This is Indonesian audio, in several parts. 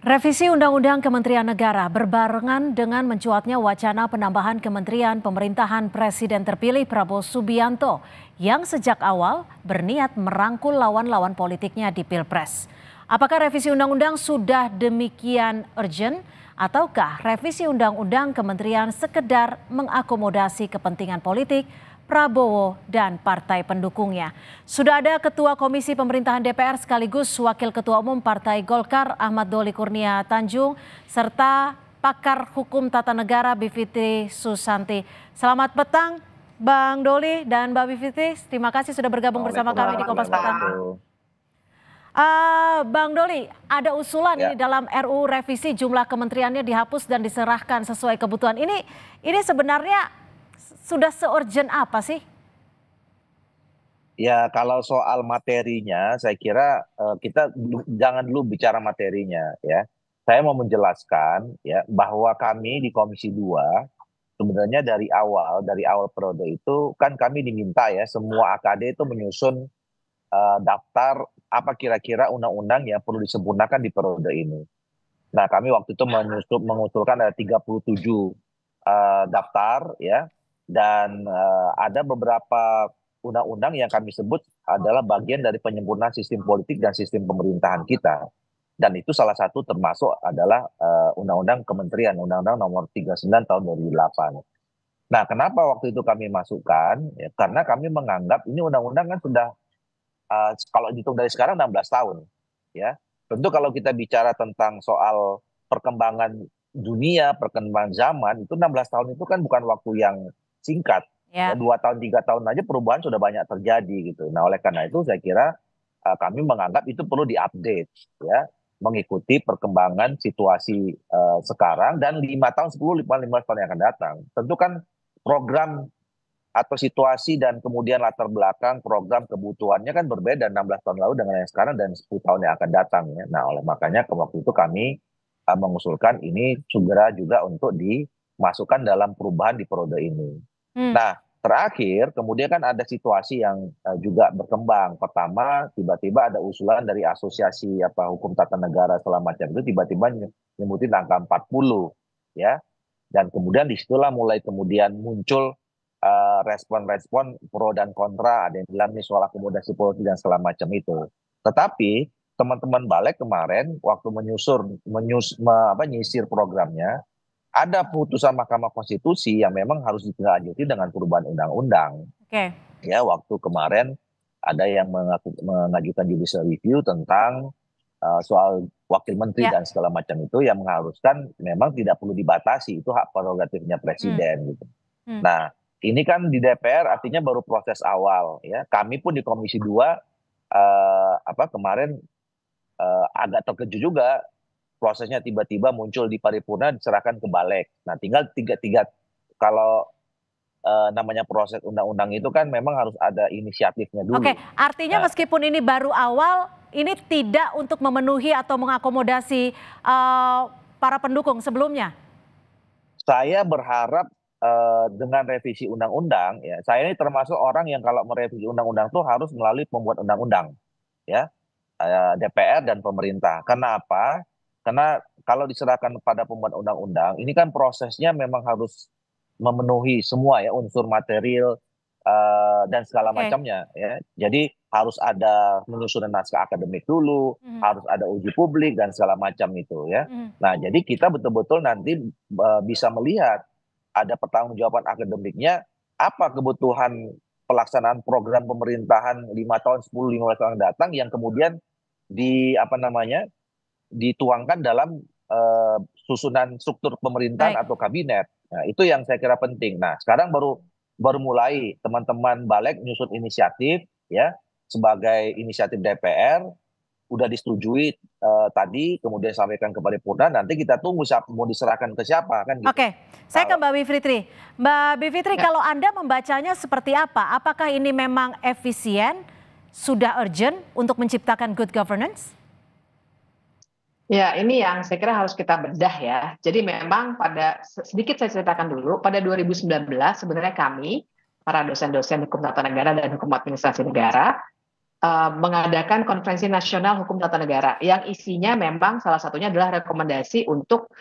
Revisi Undang-Undang Kementerian Negara berbarengan dengan mencuatnya wacana penambahan Kementerian Pemerintahan Presiden terpilih Prabowo Subianto yang sejak awal berniat merangkul lawan-lawan politiknya di Pilpres. Apakah revisi undang-undang sudah demikian urgent Ataukah revisi undang-undang kementerian sekedar mengakomodasi kepentingan politik Prabowo dan partai pendukungnya. Sudah ada Ketua Komisi Pemerintahan DPR sekaligus Wakil Ketua Umum Partai Golkar Ahmad Doli Kurnia Tanjung serta pakar hukum tata negara Bivitri Susanti. Selamat petang Bang Doli dan Mbak Bivitri. Terima kasih sudah bergabung bersama kami di Kompas Petang. Uh, Bang Doli, ada usulan ya. ini dalam RU revisi jumlah kementeriannya dihapus dan diserahkan sesuai kebutuhan. Ini ini sebenarnya sudah seurgent apa sih? Ya kalau soal materinya, saya kira uh, kita jangan dulu bicara materinya ya. Saya mau menjelaskan ya bahwa kami di Komisi 2 sebenarnya dari awal dari awal periode itu kan kami diminta ya semua AKD itu menyusun uh, daftar apa kira-kira undang-undang yang perlu disempurnakan di periode ini. Nah, kami waktu itu menyusup, mengusulkan ada 37 uh, eh, daftar ya dan uh, ada beberapa undang-undang yang kami sebut adalah bagian dari penyempurnaan sistem politik dan sistem pemerintahan kita. Dan itu salah satu termasuk adalah undang eh, undang-undang kementerian, undang-undang nomor 39 tahun 2008. Nah, kenapa waktu itu kami masukkan? Ya, karena kami menganggap ini undang-undang kan sudah uh, kalau dihitung dari sekarang 16 tahun ya tentu kalau kita bicara tentang soal perkembangan dunia perkembangan zaman itu 16 tahun itu kan bukan waktu yang singkat ya. ya dua tahun tiga tahun aja perubahan sudah banyak terjadi gitu nah oleh karena itu saya kira uh, kami menganggap itu perlu diupdate ya mengikuti perkembangan situasi uh, sekarang dan lima tahun sepuluh lima lima tahun yang akan datang tentu kan program atau situasi dan kemudian latar belakang program kebutuhannya kan berbeda 16 tahun lalu dengan yang sekarang dan 10 tahun yang akan datang ya. Nah, oleh makanya ke waktu itu kami uh, mengusulkan ini segera juga untuk dimasukkan dalam perubahan di periode ini. Hmm. Nah, terakhir kemudian kan ada situasi yang uh, juga berkembang. Pertama, tiba-tiba ada usulan dari asosiasi apa hukum tata negara selama macam itu tiba-tiba nyebutin angka 40 ya. Dan kemudian disitulah mulai kemudian muncul respon-respon pro dan kontra, ada yang bilang nih soal akomodasi politik dan segala macam itu. Tetapi teman-teman balik kemarin waktu menyusur menyus, me, apa, nyisir programnya, ada putusan Mahkamah Konstitusi yang memang harus ditindaklanjuti dengan perubahan undang-undang. Oke. Okay. Ya, waktu kemarin ada yang mengajukan judicial review tentang uh, soal wakil menteri yeah. dan segala macam itu yang mengharuskan memang tidak perlu dibatasi itu hak prerogatifnya presiden hmm. gitu. Hmm. Nah, ini kan di DPR artinya baru proses awal ya. Kami pun di Komisi 2 eh, apa kemarin eh, agak terkejut juga prosesnya tiba-tiba muncul di paripurna diserahkan ke balik. Nah, tinggal tiga tiga kalau eh, namanya proses undang-undang itu kan memang harus ada inisiatifnya dulu. Oke, artinya nah, meskipun ini baru awal, ini tidak untuk memenuhi atau mengakomodasi eh, para pendukung sebelumnya. Saya berharap Eh, dengan revisi undang-undang ya saya ini termasuk orang yang kalau merevisi undang-undang itu harus melalui pembuat undang-undang ya eh, DPR dan pemerintah. Kenapa? Karena kalau diserahkan pada pembuat undang-undang, ini kan prosesnya memang harus memenuhi semua ya unsur material uh, dan segala okay. macamnya ya. Jadi harus ada penyusunan naskah akademik dulu, mm. harus ada uji publik dan segala macam itu ya. Mm. Nah, jadi kita betul-betul nanti uh, bisa melihat ada pertanggungjawaban akademiknya, apa kebutuhan pelaksanaan program pemerintahan lima tahun sepuluh lima tahun yang datang yang kemudian di apa namanya dituangkan dalam uh, susunan struktur pemerintahan Baik. atau kabinet. Nah, itu yang saya kira penting. Nah, sekarang baru baru mulai teman-teman balik nyusun inisiatif ya sebagai inisiatif DPR udah disetujui uh, tadi kemudian sampaikan kepada Purna nanti kita tunggu siap, mau diserahkan ke siapa kan gitu. Oke. Okay. Saya ke Mbak Bivitri. Mbak Bivitri ya. kalau Anda membacanya seperti apa? Apakah ini memang efisien sudah urgent untuk menciptakan good governance? Ya, ini yang saya kira harus kita bedah ya. Jadi memang pada sedikit saya ceritakan dulu pada 2019 sebenarnya kami para dosen-dosen hukum tata negara dan hukum administrasi negara Eh, mengadakan konferensi nasional hukum tata negara yang isinya memang salah satunya adalah rekomendasi untuk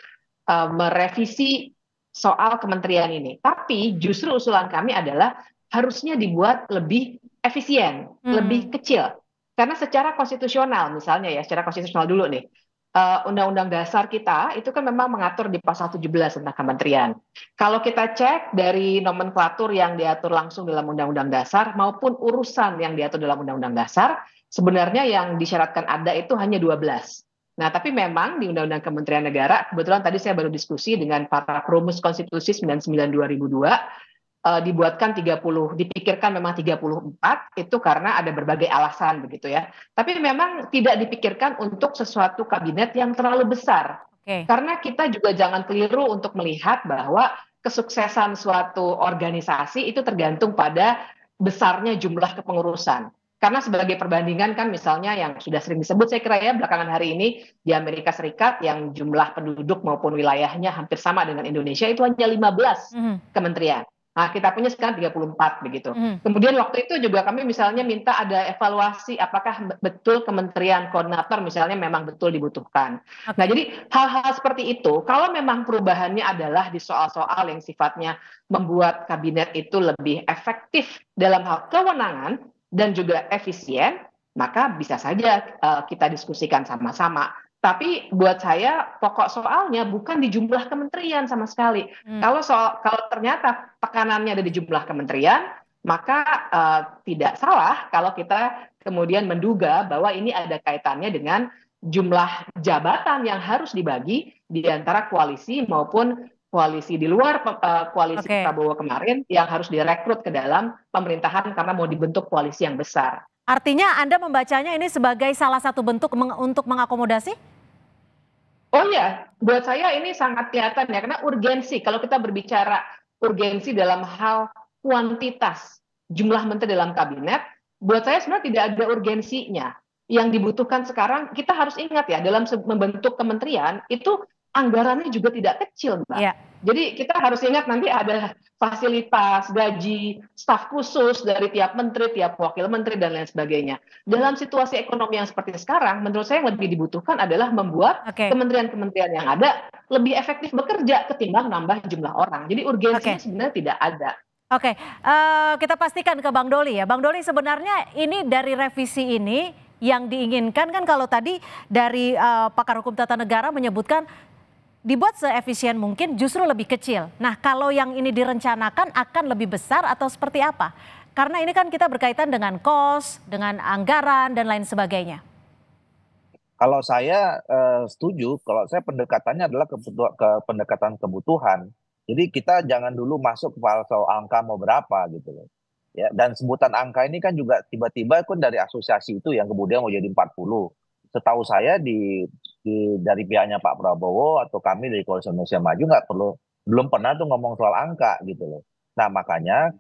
uh, merevisi soal kementerian ini. Tapi justru usulan kami adalah harusnya dibuat lebih efisien, hmm. lebih kecil. Karena secara konstitusional misalnya ya, secara konstitusional dulu nih Eh, Undang-Undang Dasar kita itu kan memang mengatur di pasal 17 tentang kementerian. Kalau kita cek dari nomenklatur yang diatur langsung dalam Undang-Undang Dasar maupun urusan yang diatur dalam Undang-Undang Dasar, sebenarnya yang disyaratkan ada itu hanya 12. Nah, tapi memang di Undang-Undang Kementerian Negara, kebetulan tadi saya baru diskusi dengan para perumus konstitusi 99 2002, uh, dibuatkan 30, dipikirkan memang 34 itu karena ada berbagai alasan begitu ya. Tapi memang tidak dipikirkan untuk sesuatu kabinet yang terlalu besar. Okay. Karena kita juga jangan keliru untuk melihat bahwa kesuksesan suatu organisasi itu tergantung pada besarnya jumlah kepengurusan. Karena sebagai perbandingan kan misalnya yang sudah sering disebut saya kira ya belakangan hari ini di Amerika Serikat yang jumlah penduduk maupun wilayahnya hampir sama dengan Indonesia itu hanya 15 mm -hmm. kementerian. Nah, kita punya sekarang 34 begitu. Hmm. Kemudian waktu itu juga kami misalnya minta ada evaluasi apakah betul kementerian koordinator misalnya memang betul dibutuhkan. Okay. Nah, jadi hal-hal seperti itu kalau memang perubahannya adalah di soal-soal yang sifatnya membuat kabinet itu lebih efektif dalam hal kewenangan dan juga efisien, maka bisa saja uh, kita diskusikan sama-sama. Tapi buat saya pokok soalnya bukan di jumlah kementerian sama sekali. Hmm. Kalau soal kalau ternyata tekanannya ada di jumlah kementerian, maka uh, tidak salah kalau kita kemudian menduga bahwa ini ada kaitannya dengan jumlah jabatan yang harus dibagi di antara koalisi maupun koalisi di luar uh, koalisi okay. Prabowo kemarin yang harus direkrut ke dalam pemerintahan karena mau dibentuk koalisi yang besar. Artinya Anda membacanya ini sebagai salah satu bentuk meng untuk mengakomodasi? Oh ya, buat saya ini sangat kelihatan ya, karena urgensi. Kalau kita berbicara urgensi dalam hal kuantitas jumlah menteri dalam kabinet, buat saya sebenarnya tidak ada urgensinya. Yang dibutuhkan sekarang, kita harus ingat ya, dalam membentuk kementerian itu anggarannya juga tidak kecil, Mbak. Yeah. Jadi kita harus ingat nanti ada fasilitas, gaji, staf khusus dari tiap menteri, tiap wakil menteri dan lain sebagainya. Dalam situasi ekonomi yang seperti sekarang, menurut saya yang lebih dibutuhkan adalah membuat kementerian-kementerian okay. yang ada lebih efektif bekerja ketimbang nambah jumlah orang. Jadi urgensinya okay. sebenarnya tidak ada. Oke, okay. uh, eh, kita pastikan ke Bang Doli ya. Bang Doli sebenarnya ini dari revisi ini yang diinginkan kan kalau tadi dari uh, pakar hukum tata negara menyebutkan dibuat seefisien mungkin justru lebih kecil. Nah, kalau yang ini direncanakan akan lebih besar atau seperti apa? Karena ini kan kita berkaitan dengan kos, dengan anggaran dan lain sebagainya. Kalau saya uh, setuju, kalau saya pendekatannya adalah ke, ke pendekatan kebutuhan. Jadi kita jangan dulu masuk ke soal angka mau berapa gitu loh. Ya, dan sebutan angka ini kan juga tiba-tiba kan dari asosiasi itu yang kemudian mau jadi 40. Setahu saya di di, dari pihaknya Pak Prabowo atau kami dari Koalisi Indonesia Maju nggak perlu belum pernah tuh ngomong soal angka gitu loh. Nah makanya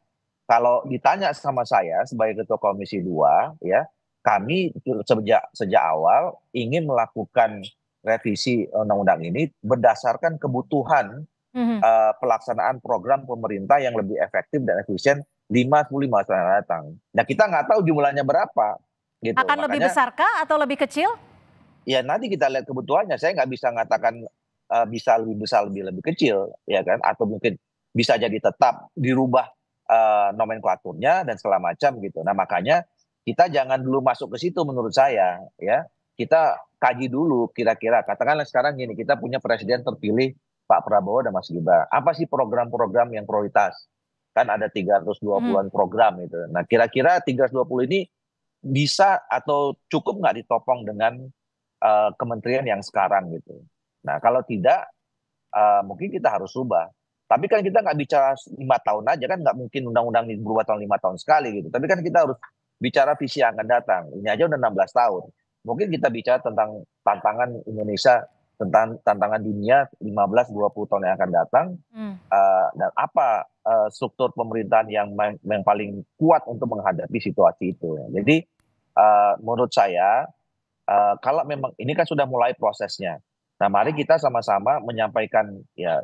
kalau ditanya sama saya sebagai ketua Komisi 2 ya kami sejak sejak awal ingin melakukan revisi undang-undang ini berdasarkan kebutuhan mm -hmm. uh, pelaksanaan program pemerintah yang lebih efektif dan efisien 55 tahun datang. Nah kita nggak tahu jumlahnya berapa. Gitu. Akan Makanya, lebih besarkah atau lebih kecil? ya nanti kita lihat kebutuhannya. Saya nggak bisa mengatakan uh, bisa lebih besar, lebih lebih kecil, ya kan? Atau mungkin bisa jadi tetap dirubah uh, nomenklaturnya dan segala macam gitu. Nah makanya kita jangan dulu masuk ke situ menurut saya, ya. Kita kaji dulu kira-kira. Katakanlah sekarang gini, kita punya presiden terpilih Pak Prabowo dan Mas Gibran. Apa sih program-program yang prioritas? Kan ada 320-an hmm. program itu. Nah kira-kira 320 ini bisa atau cukup nggak ditopong dengan uh, kementerian yang sekarang gitu. Nah kalau tidak uh, mungkin kita harus ubah. Tapi kan kita nggak bicara lima tahun aja kan nggak mungkin undang-undang ini berubah tahun lima tahun sekali gitu. Tapi kan kita harus bicara visi yang akan datang. Ini aja udah 16 tahun. Mungkin kita bicara tentang tantangan Indonesia tentang tantangan dunia 15-20 tahun yang akan datang hmm. uh, dan apa uh, struktur pemerintahan yang yang paling kuat untuk menghadapi situasi itu. Ya. Jadi uh, menurut saya uh, kalau memang ini kan sudah mulai prosesnya. Nah, mari kita sama-sama menyampaikan ya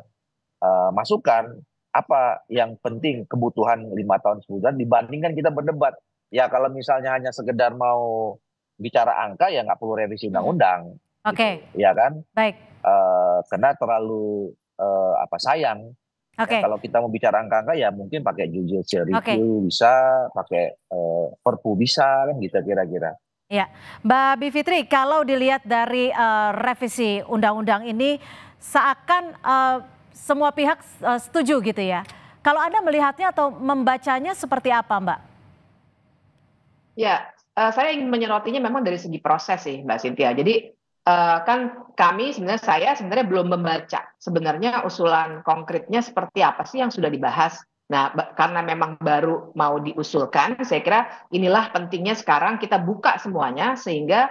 uh, masukan apa yang penting kebutuhan lima tahun sebulan dibandingkan kita berdebat. Ya kalau misalnya hanya sekedar mau bicara angka ya nggak perlu revisi hmm. undang-undang. Oke. Okay. Gitu, ya kan. Baik. Uh, karena terlalu uh, apa sayang. Oke. Okay. Ya, kalau kita mau bicara angka-angka ya mungkin pakai judicial review okay. bisa, pakai uh, perpu bisa kan gitu kira-kira. Ya, Mbak Bivitri, kalau dilihat dari uh, revisi undang-undang ini, seakan uh, semua pihak uh, setuju gitu ya. Kalau Anda melihatnya atau membacanya seperti apa, Mbak? Ya, uh, saya ingin menyerotinya memang dari segi proses sih, Mbak Cynthia. Jadi uh, kan kami sebenarnya saya sebenarnya belum membaca sebenarnya usulan konkretnya seperti apa sih yang sudah dibahas Nah, karena memang baru mau diusulkan, saya kira inilah pentingnya sekarang kita buka semuanya sehingga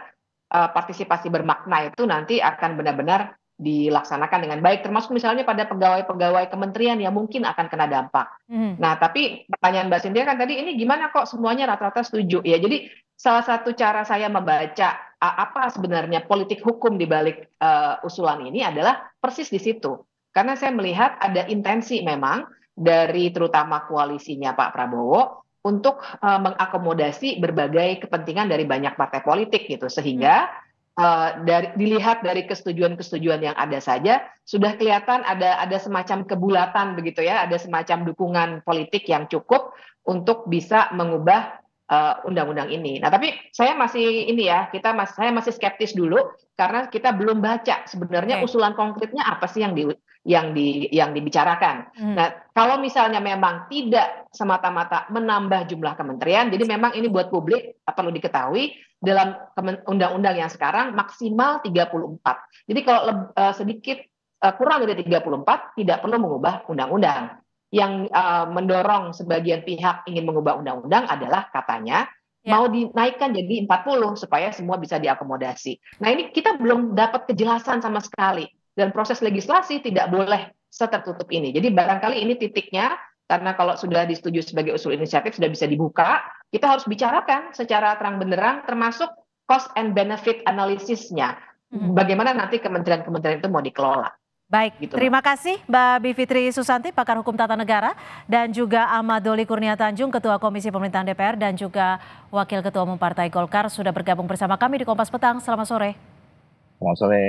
uh, partisipasi bermakna itu nanti akan benar-benar dilaksanakan dengan baik termasuk misalnya pada pegawai-pegawai kementerian yang mungkin akan kena dampak. Hmm. Nah, tapi pertanyaan Mbak Cynthia kan tadi ini gimana kok semuanya rata-rata setuju? Ya, jadi salah satu cara saya membaca apa sebenarnya politik hukum di balik uh, usulan ini adalah persis di situ. Karena saya melihat ada intensi memang dari terutama koalisinya Pak Prabowo untuk uh, mengakomodasi berbagai kepentingan dari banyak partai politik gitu sehingga uh, dari dilihat dari kesetujuan-kesetujuan yang ada saja sudah kelihatan ada ada semacam kebulatan begitu ya ada semacam dukungan politik yang cukup untuk bisa mengubah eh, undang-undang uh, ini. Nah, tapi saya masih ini ya, kita mas, saya masih skeptis dulu karena kita belum baca sebenarnya okay. usulan konkretnya apa sih yang di, yang di yang dibicarakan. Hmm. Nah, kalau misalnya memang tidak semata-mata menambah jumlah kementerian, jadi memang ini buat publik eh, perlu diketahui dalam undang-undang yang sekarang maksimal 34. Jadi kalau uh, sedikit uh, kurang dari 34 tidak perlu mengubah undang-undang. Yang uh, mendorong sebagian pihak ingin mengubah undang-undang adalah katanya Ya. mau dinaikkan jadi 40 supaya semua bisa diakomodasi. Nah, ini kita belum dapat kejelasan sama sekali dan proses legislasi tidak boleh setertutup ini. Jadi barangkali ini titiknya karena kalau sudah disetujui sebagai usul inisiatif sudah bisa dibuka, kita harus bicarakan secara terang benderang termasuk cost and benefit analisisnya. Hmm. Bagaimana nanti kementerian-kementerian itu mau dikelola. Baik, gitu. terima kasih Mbak Bivitri Susanti, pakar hukum tata negara, dan juga Ahmad Doli Kurnia Tanjung, Ketua Komisi Pemerintahan DPR, dan juga Wakil Ketua Umum Partai Golkar sudah bergabung bersama kami di Kompas Petang. Selamat sore. Selamat sore.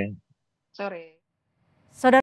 Sore. Saudara